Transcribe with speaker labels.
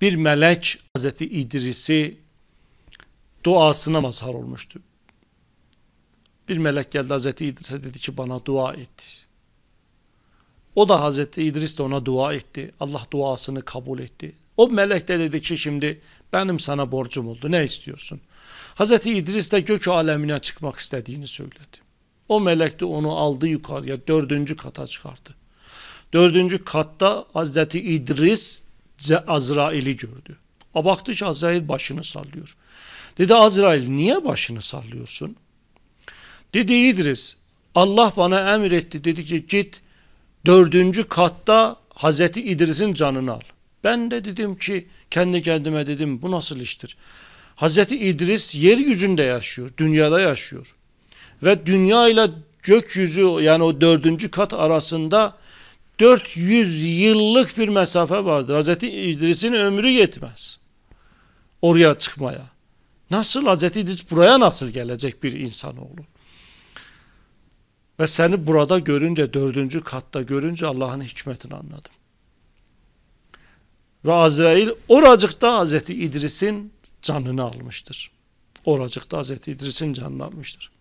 Speaker 1: bir melek Hazreti İdris'i duasına mazhar olmuştu. Bir melek geldi Hazreti İdris'e dedi ki bana dua et. O da Hazreti İdris de ona dua etti. Allah duasını kabul etti. O melek de dedi ki şimdi benim sana borcum oldu ne istiyorsun? Hazreti İdris de gök alemine çıkmak istediğini söyledi. O melek de onu aldı yukarıya dördüncü kata çıkardı. Dördüncü katta Hazreti İdris Azrail'i gördü. A baktı ki Azrail başını sallıyor. Dedi Azrail niye başını sallıyorsun? Dedi İdris Allah bana emretti dedi ki git dördüncü katta Hazreti İdris'in canını al. Ben de dedim ki kendi kendime dedim bu nasıl iştir? Hazreti İdris yeryüzünde yaşıyor, dünyada yaşıyor. Ve dünya ile gökyüzü yani o dördüncü kat arasında 400 yıllık bir mesafe vardır. Hazreti İdris'in ömrü yetmez. Oraya çıkmaya. Nasıl Hazreti İdris buraya nasıl gelecek bir insanoğlu? Ve seni burada görünce, dördüncü katta görünce Allah'ın hikmetini anladım. Ve Azrail oracıkta Hazreti İdris'in canını almıştır. Oracıkta Hazreti İdris'in canını almıştır.